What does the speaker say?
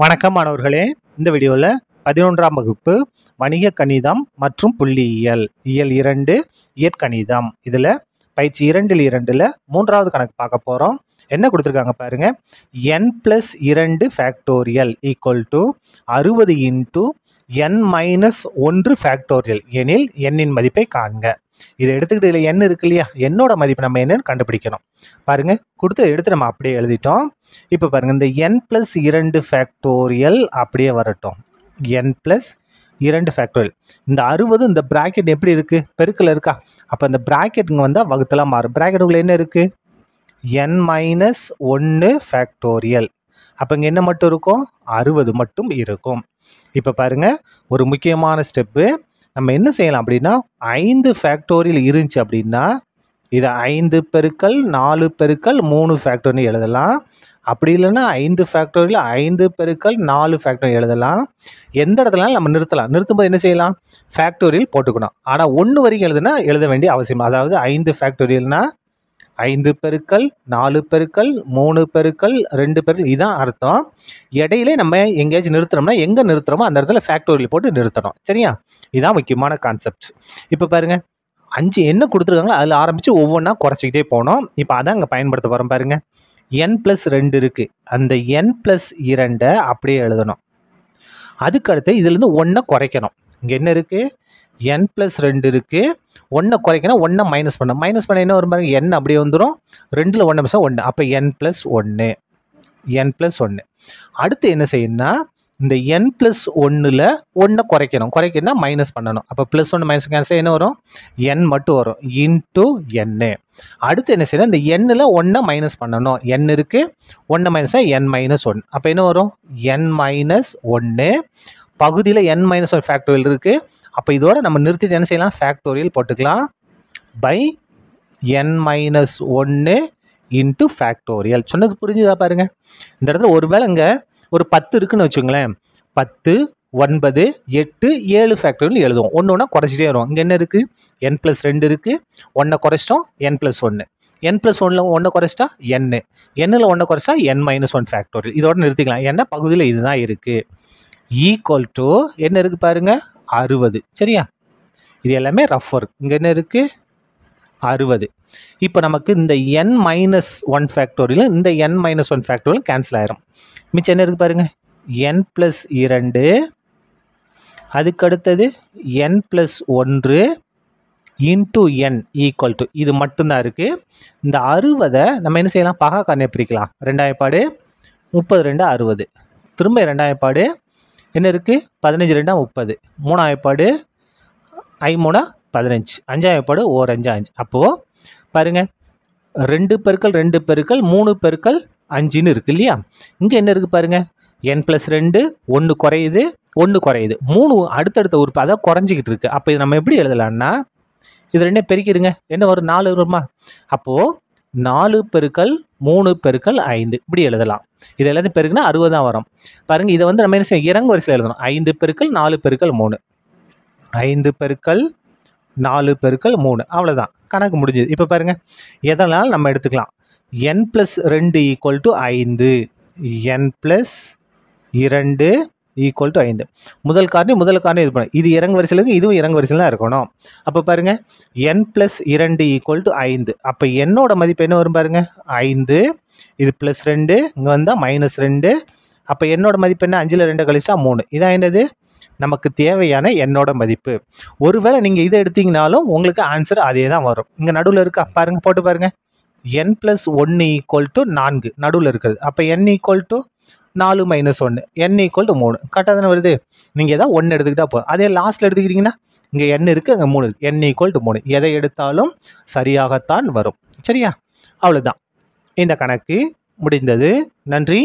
வணக்கம் மாணவர்களே இந்த வீடியோவில் பதினொன்றாம் வகுப்பு வணிக கணிதம் மற்றும் புள்ளியியல் இயல் இரண்டு இயற்கணிதம் இதில் பயிற்சி இரண்டில் இரண்டில் மூன்றாவது கணக்கு பார்க்க போகிறோம் என்ன கொடுத்துருக்காங்க பாருங்கள் என் ப்ளஸ் இரண்டு ஃபேக்டோரியல் ஈக்குவல் டு அறுபது இன்ட்டு என் மைனஸ் ஒன்று ஃபேக்டோரியல் எனில் எண்ணின் மதிப்பை காண்க இதை எடுத்துக்கிட்டு இதில் எண் இருக்கு இல்லையா என்னோட மதிப்பு நம்ம என்னன்னு கண்டுபிடிக்கணும் பாருங்கள் கொடுத்து எடுத்து நம்ம அப்படியே எழுதிட்டோம் இப்போ பாருங்கள் இந்த என் ப்ளஸ் இரண்டு ஃபேக்டோரியல் அப்படியே வரட்டும் என் ப்ளஸ் இரண்டு ஃபேக்டோரியல் இந்த அறுபது இந்த ப்ராக்கெட் எப்படி இருக்குது பெருக்கில் இருக்கா அப்போ இந்த ப்ராக்கெட்டுங்க வந்தால் வகுத்தலாம் மாறும் ப்ராக்கெட்டுக்குள்ளே என்ன இருக்குது என் மைனஸ் ஒன்று ஃபேக்டோரியல் அப்போ இங்கே என்ன மட்டும் இருக்கும் அறுபது மட்டும் இருக்கும் இப்போ பாருங்கள் ஒரு முக்கியமான ஸ்டெப்பு நம்ம என்ன செய்யலாம் அப்படின்னா ஐந்து ஃபேக்டோரியல் இருந்துச்சு அப்படின்னா இதை ஐந்து பெருக்கள் நாலு பெருக்கள் மூணு ஃபேக்டர்னு எழுதலாம் அப்படி இல்லைன்னா ஐந்து ஃபேக்டோரியில் ஐந்து பெருக்கள் நாலு ஃபேக்டோரி எழுதலாம் எந்த இடத்துல நம்ம நிறுத்தலாம் நிறுத்தும்போது என்ன செய்யலாம் ஃபேக்டோரியல் போட்டுக்கணும் ஆனால் ஒன்று வரைக்கும் எழுதுனா எழுத வேண்டிய அவசியம் அதாவது ஐந்து ஃபேக்டோரியல்னால் ஐந்து பெருக்கல் நாலு பெருக்கல் மூணு பெருக்கல் ரெண்டு பெருக்கல் இதுதான் அர்த்தம் இடையிலே நம்ம எங்கேயாச்சும் நிறுத்துறோம்னா எங்கே நிறுத்துறோமோ அந்த இடத்துல ஃபேக்டோரியில் போட்டு நிறுத்தணும் சரியா இதுதான் முக்கியமான கான்செப்ட் இப்போ பாருங்கள் அஞ்சு என்ன கொடுத்துருக்காங்களோ அதில் ஆரம்பித்து ஒவ்வொன்றா குறைச்சிக்கிட்டே போனோம் இப்போ அதான் அங்கே பயன்படுத்த போகிறோம் பாருங்கள் என் ப்ளஸ் ரெண்டு இருக்குது அந்த என் ப்ளஸ் இரண்டை அப்படியே எழுதணும் அதுக்கடுத்து இதுலேருந்து ஒன்றை குறைக்கணும் இங்கே என்ன இருக்குது என் ப்ளஸ் ரெண்டு இருக்குது ஒன்றை குறைக்கணும் ஒன்றை மைனஸ் பண்ண மைனஸ் பண்ண என்ன வரும் பாருங்கள் என் அப்படியே வந்துடும் ரெண்டில் ஒன்று மிஷம் ஒன்று அப்போ என் ப்ளஸ் ஒன்று என் ப்ளஸ் ஒன்று அடுத்து என்ன செய்யணும்னா இந்த என் ப்ளஸ் ஒன்றில் ஒன்றை குறைக்கணும் குறைக்கணும்னா மைனஸ் பண்ணணும் அப்போ ப்ளஸ் ஒன்று மைனஸ் கேன்சல் என்ன வரும் என் மட்டும் வரும் இன்ட்டு என்னு அடுத்து என்ன செய்யணும் இந்த எண்ணில் ஒன்றை மைனஸ் பண்ணணும் என் இருக்குது ஒன்றை மைனஸ்னா என் மைனஸ் ஒன் அப்போ என்ன வரும் என் மைனஸ் ஒன்று பகுதியில் என் மைனஸ் ஒன் ஃபேக்டோரியல் இருக்குது அப்போ இதோட நம்ம நிறுத்திட்டு என்ன செய்யலாம் ஃபேக்டோரியல் போட்டுக்கலாம் பை என் மைனஸ் ஒன்று இன்ட்டு ஃபேக்டோரியல் சொன்னது புரிஞ்சுதா பாருங்கள் இந்த இடத்துல ஒரு வேளைங்க ஒரு பத்து இருக்குன்னு வச்சுங்களேன் பத்து ஒன்பது எட்டு ஏழு ஃபேக்டோரியல் எழுதுவோம் ஒன்று ஒன்றா குறைச்சிட்டே வரும் இங்கே என்ன இருக்குது என் ப்ளஸ் ரெண்டு இருக்குது ஒன்றை குறைச்சிட்டோம் என் ப்ளஸ் ஒன்று என் ப்ளஸ் ஒன்றில் ஒன்றை குறைச்சிட்டா என்னு எண்ணில் ஒன்றை குறைச்சா என் மைனஸ் ஒன் ஃபேக்டோரியல் இதோட நிறுத்திக்கலாம் ஏன்னா பகுதியில் இதுதான் இருக்குது ஈக்குவல் டு என்ன இருக்குது பாருங்கள் அறுபது சரியா இது எல்லாமே ரஃப் ஒர்க் இங்கே என்ன இருக்குது அறுபது இப்போ நமக்கு இந்த என் மைனஸ் ஒன் ஃபேக்டோரியலும் இந்த என் மைனஸ் ஒன் ஃபேக்டோரியலும் கேன்சல் ஆயிரும் மிச்சம் என்ன இருக்குது பாருங்கள் என் ப்ளஸ் இரண்டு அதுக்கடுத்தது என் ப்ளஸ் ஒன்று இன்டூ என் ஈக்குவல் டு இது மட்டும்தான் இருக்குது இந்த அறுபதை நம்ம என்ன செய்யலாம் பகா காரணம் பிரிக்கலாம் ரெண்டாயிரப்பாடு முப்பது ரெண்டு அறுபது திரும்ப ரெண்டாயிரப்பாடு பாடு என்ன இருக்குது பதினஞ்சு ரெண்டாக முப்பது பாடு ஐ ஐமூணா பதினஞ்சு அஞ்சாம் பாடு ஓர் அஞ்சா அஞ்சு அப்போது பாருங்கள் ரெண்டு பெருக்கள் ரெண்டு பெருக்கள் மூணு பெருக்கள் அஞ்சுன்னு இருக்குது இல்லையா இங்கே என்ன இருக்குது பாருங்கள் என் ப்ளஸ் ரெண்டு ஒன்று குறையுது ஒன்று குறையுது மூணு அடுத்தடுத்த உறுப்பு அதான் குறைஞ்சிக்கிட்டு இருக்குது அப்போ இது நம்ம எப்படி எழுதலான்னா இது ரெண்டே பெருக்கிடுங்க என்ன ஒரு நாலு வருமா அப்போது நாலு பெருக்கல் மூணு பெருக்கல் ஐந்து இப்படி எழுதலாம் இது எல்லாத்தையும் பெருக்குனா அறுபதாம் வரும் பாருங்கள் இதை வந்து நம்ம என்ன செய்யும் இறங்கு வரிசையில் எழுதணும் ஐந்து பெருக்கல் நாலு பெருக்கல் மூணு ஐந்து பெருக்கல் நாலு பெருக்கல் மூணு அவ்வளோதான் கணக்கு முடிஞ்சுது இப்போ பாருங்கள் எதனால் நம்ம எடுத்துக்கலாம் என் ப்ளஸ் ரெண்டு ஈக்குவல் டு ஐந்து என் ப்ளஸ் இரண்டு ஈக்குவல் டு ஐந்து முதல் காரணி முதல் காரணி இது பண்ண இது இறங்கு வரிசையில் இதுவும் இறங்கு வரிசையில் தான் இருக்கணும் அப்போ பாருங்கள் என் ப்ளஸ் இரண்டு ஈக்குவல் டு ஐந்து அப்போ என்னோட மதிப்பு என்ன வரும் பாருங்கள் ஐந்து இது ப்ளஸ் ரெண்டு இங்கே வந்தால் மைனஸ் ரெண்டு அப்போ என்னோட மதிப்பு என்ன அஞ்சில் ரெண்டு கழிச்சா மூணு இதான் என்னது நமக்கு தேவையான என்னோட மதிப்பு ஒருவேளை நீங்கள் இதை எடுத்தீங்கனாலும் உங்களுக்கு ஆன்சர் அதே தான் வரும் இங்கே நடுவில் இருக்கா பாருங்கள் போட்டு பாருங்கள் என் ப்ளஸ் ஒன்று ஈக்குவல் டு நான்கு நடுவில் இருக்கிறது அப்போ என் ஈக்குவல் டு நாலு மைனஸ் ஒன்று என் ஈக்குவல் டு மூணு கரெக்டாக தானே வருது நீங்கள் எதாவது ஒன்று எடுத்துக்கிட்டால் போதும் அதே லாஸ்ட்டில் எடுத்துக்கிட்டிங்கன்னா இங்கே என் இருக்குது அங்கே மூணு இருக்குது என் ஈக்குவல் டு மூணு எதை எடுத்தாலும் சரியாகத்தான் வரும் சரியா அவ்வளோதான் இந்த கணக்கு முடிந்தது நன்றி